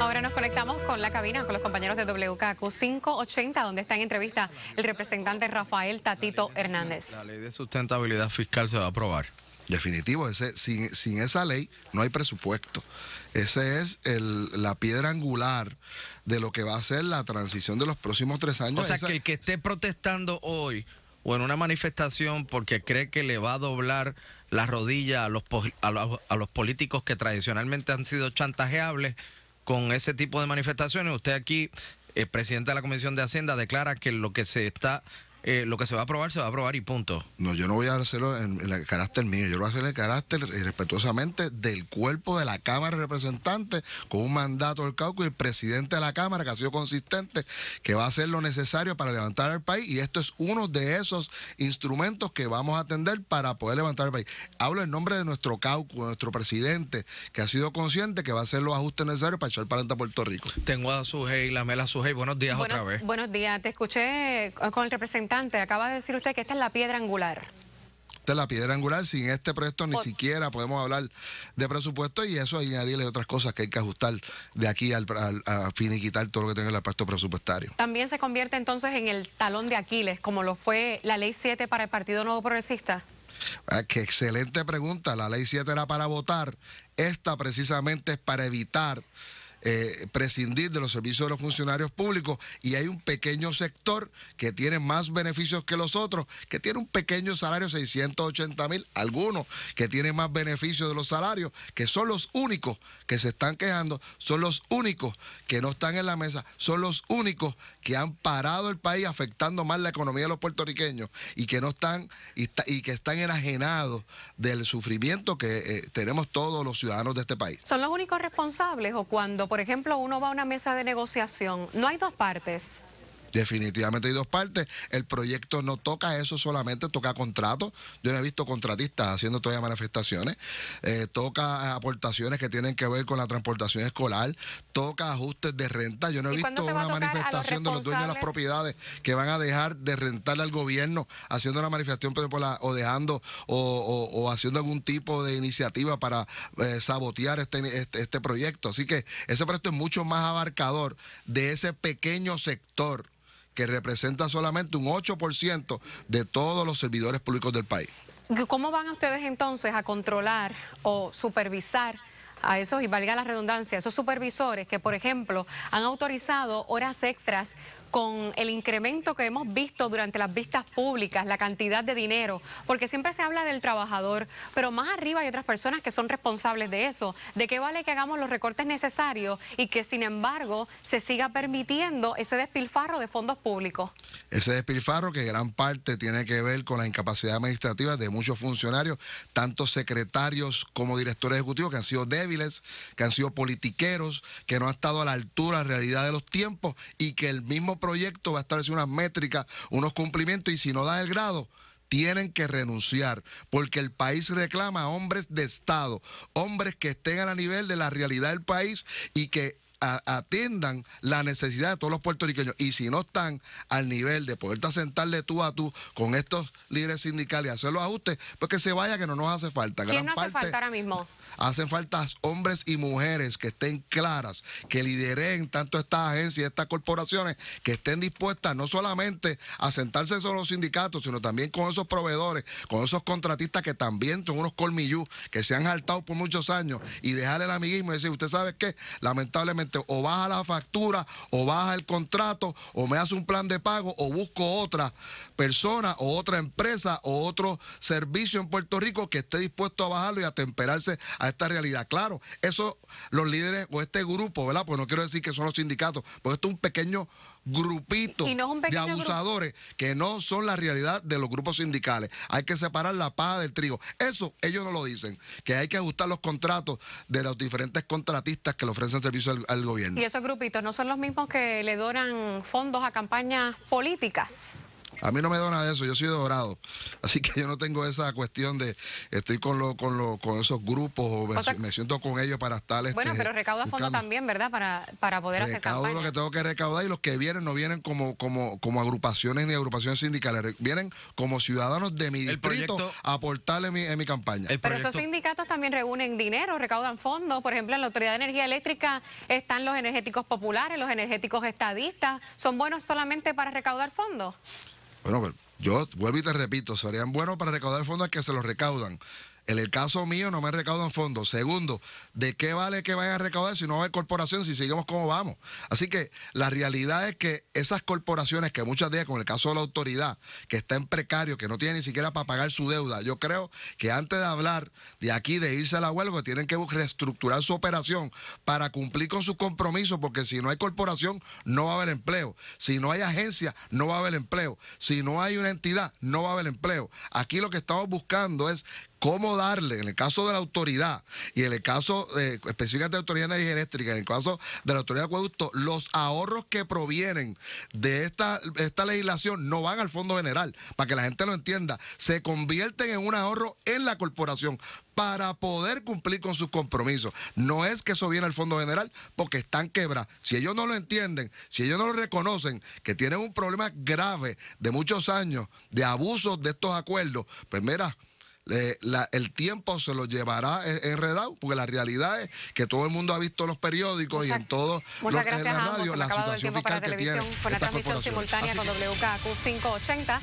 Ahora nos conectamos con la cabina, con los compañeros de WKQ 580, donde está en entrevista el representante Rafael Tatito Hernández. La ley de sustentabilidad fiscal se va a aprobar. Definitivo, ese, sin, esa ley no hay presupuesto. Esa es el, la piedra angular de lo que va a ser la transición de los próximos tres años. O sea, que el que esté protestando hoy o en una manifestación porque cree que le va a doblar la rodilla a los, a los políticos que tradicionalmente han sido chantajeables, con ese tipo de manifestaciones. Usted aquí, el eh, presidente de la Comisión de Hacienda, declara que lo que se está eh, lo que se va a aprobar, se va a aprobar y punto. No, yo no voy a hacerlo en, el carácter mío, yo lo voy a hacer en el carácter respetuosamente del cuerpo de la Cámara de Representantes con un mandato del caucus y el presidente de la Cámara que ha sido consistente, que va a hacer lo necesario para levantar el país y esto es uno de esos instrumentos que vamos a atender para poder levantar el país. Hablo en nombre de nuestro caucus, nuestro presidente, que ha sido consciente que va a hacer los ajustes necesarios para echar para adelante a Puerto Rico. Tengo a Sujei, mela Sujei, buenos días otra vez. Buenos días, te escuché con el representante Acaba de decir usted que esta es la piedra angular. Esta es la piedra angular. Sin este proyecto ni siquiera podemos hablar de presupuesto y eso añadirle otras cosas que hay que ajustar de aquí al, fin y quitar todo lo que tenga el aspecto presupuestario. También se convierte entonces en el talón de Aquiles, como lo fue la Ley 7 para el Partido Nuevo Progresista. Ah, qué excelente pregunta. La Ley 7 era para votar. Esta precisamente es para evitar eh, prescindir de los servicios de los funcionarios públicos y hay un pequeño sector que tiene más beneficios que los otros, que tiene un pequeño salario, 680 mil, algunos que tienen más beneficios de los salarios, que son los únicos que se están quejando, son los únicos que no están en la mesa, son los únicos que han parado el país afectando más la economía de los puertorriqueños y que no están y, que están enajenados del sufrimiento que eh, tenemos todos los ciudadanos de este país. ¿Son los únicos responsables o cuando por ejemplo uno va a una mesa de negociación, no hay dos partes. Definitivamente hay dos partes. El proyecto no toca eso solamente, toca contratos. Yo no he visto contratistas haciendo todavía manifestaciones. Eh, toca aportaciones que tienen que ver con la transportación escolar. Toca ajustes de renta. Yo no he visto una manifestación de los dueños de las propiedades que van a dejar de rentarle al gobierno haciendo una manifestación o dejando o, haciendo algún tipo de iniciativa para eh, sabotear este, este, este proyecto. Así que ese proyecto es mucho más abarcador de ese pequeño sector que representa solamente un 8% de todos los servidores públicos del país. ¿Cómo van ustedes entonces a controlar o supervisar? a esos, y valga la redundancia, esos supervisores que, por ejemplo, han autorizado horas extras con el incremento que hemos visto durante las vistas públicas, la cantidad de dinero, porque siempre se habla del trabajador, pero más arriba hay otras personas que son responsables de eso. ¿De qué vale que hagamos los recortes necesarios y que sin embargo se siga permitiendo ese despilfarro de fondos públicos? Ese despilfarro que gran parte tiene que ver con la incapacidad administrativa de muchos funcionarios, tanto secretarios como directores ejecutivos, que han sido débiles, que han sido politiqueros, que no han estado a la altura, la realidad de los tiempos y que el mismo proyecto va a establecer unas métricas, unos cumplimientos y si no da el grado, tienen que renunciar, porque el país reclama hombres de Estado, hombres que estén a la nivel de la realidad del país y que atiendan la necesidad de todos los puertorriqueños. Y si no están al nivel de poderte asentarle tú a tú con estos líderes sindicales y hacer los ajustes, pues que se vaya, que no nos hace falta. ¿Quién Gran no hace falta ahora mismo? Hacen falta hombres y mujeres que estén claras, que lideren tanto estas agencias, estas corporaciones, que estén dispuestas no solamente a sentarse sobre los sindicatos, sino también con esos proveedores, con esos contratistas que también son unos colmillús, que se han saltado por muchos años, y dejar el amiguismo y decir, usted sabe qué, lamentablemente o baja la factura, o baja el contrato, o me hace un plan de pago, o busco otra persona o otra empresa o otro servicio en Puerto Rico que esté dispuesto a bajarlo y a temperarse a esta realidad. Claro, eso los líderes o este grupo, ¿verdad? pues no quiero decir que son los sindicatos, porque esto es un pequeño grupito de abusadores que no son la realidad de los grupos sindicales. Hay que separar la paja del trigo. Eso ellos no lo dicen, que hay que ajustar los contratos de los diferentes contratistas que le ofrecen servicio al, al gobierno. Y esos grupitos no son los mismos que le donan fondos a campañas políticas. A mí no me da nada de eso, yo soy dorado. Así que yo no tengo esa cuestión de estoy con lo, con con esos grupos o, me, siento con ellos para estar. Este, bueno, pero recauda fondo también, ¿verdad? Para, para poder hacer campaña. lo que tengo que recaudar y los que vienen no vienen como, como, como agrupaciones ni agrupaciones sindicales, vienen como ciudadanos de mi distrito a aportarle en mi campaña. Pero esos sindicatos también reúnen dinero, recaudan fondos. Por ejemplo, en la Autoridad de Energía Eléctrica están los energéticos populares, los energéticos estadistas. ¿Son buenos solamente para recaudar fondos? Bueno, yo vuelvo y te repito, serían buenos para recaudar fondos que se los recaudan, en el caso mío no me recaudado en fondo. Segundo, ¿de qué vale que vayan a recaudar si no hay corporación, si seguimos como vamos? Así que la realidad es que esas corporaciones que muchas veces, con el caso de la autoridad, que está en precario, que no tiene ni siquiera para pagar su deuda, yo creo que antes de hablar de aquí, de irse a la huelga, tienen que reestructurar su operación para cumplir con su compromiso... porque si no hay corporación, no va a haber empleo. Si no hay agencia, no va a haber empleo. Si no hay una entidad, no va a haber empleo. Aquí lo que estamos buscando es cómo darle, en el caso de la autoridad y en el caso de específicamente de la Autoridad de Energía Eléctrica, en el caso de la Autoridad de Acueducto, los ahorros que provienen de esta, esta legislación no van al Fondo General, para que la gente lo entienda, se convierten en un ahorro en la corporación para poder cumplir con sus compromisos. No es que eso viene al Fondo General porque están quebrados. Si ellos no lo entienden, si ellos no lo reconocen, que tienen un problema grave de muchos años de abusos de estos acuerdos, pues mira, eh, la, el tiempo se lo llevará eh, eh, enredado, porque la realidad es que todo el mundo ha visto los periódicos muchas, y en todo los, gracias en la radio ambos, la situación fiscal la televisión, con la transmisión simultánea Así con WKQ 580.